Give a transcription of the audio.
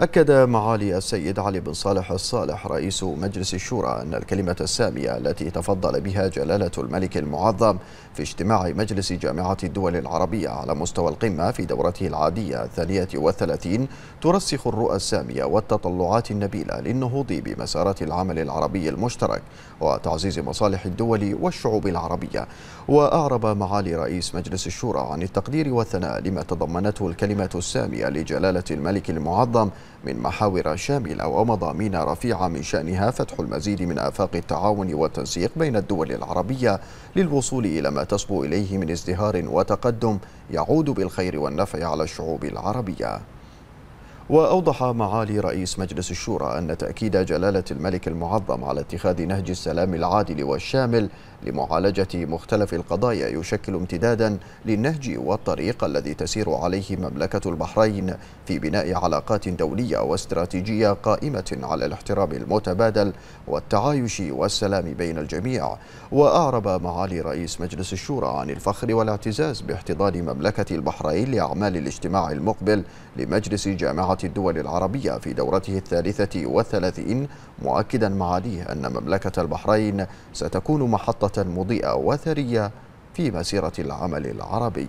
أكد معالي السيد علي بن صالح الصالح رئيس مجلس الشورى أن الكلمة السامية التي تفضل بها جلالة الملك المعظم في اجتماع مجلس جامعة الدول العربية على مستوى القمة في دورته العادية الثانية والثلاثين ترسخ الرؤى السامية والتطلعات النبيلة للنهوض بمسارات العمل العربي المشترك وتعزيز مصالح الدول والشعوب العربية وأعرب معالي رئيس مجلس الشورى عن التقدير والثناء لما تضمنته الكلمة السامية لجلالة الملك المعظم من محاور شاملة ومضامين رفيعة من شأنها فتح المزيد من آفاق التعاون والتنسيق بين الدول العربية للوصول إلى ما تصبو إليه من ازدهار وتقدم يعود بالخير والنفع على الشعوب العربية وأوضح معالي رئيس مجلس الشورى أن تأكيد جلالة الملك المعظم على اتخاذ نهج السلام العادل والشامل لمعالجة مختلف القضايا يشكل امتدادا للنهج والطريق الذي تسير عليه مملكة البحرين في بناء علاقات دولية واستراتيجية قائمة على الاحترام المتبادل والتعايش والسلام بين الجميع وأعرب معالي رئيس مجلس الشورى عن الفخر والاعتزاز باحتضان مملكة البحرين لأعمال الاجتماع المقبل لمجلس جامعة الدول العربية في دورته الثالثة والثلاثين مؤكدا معاليه أن مملكة البحرين ستكون محطة مضيئة وثرية في مسيرة العمل العربي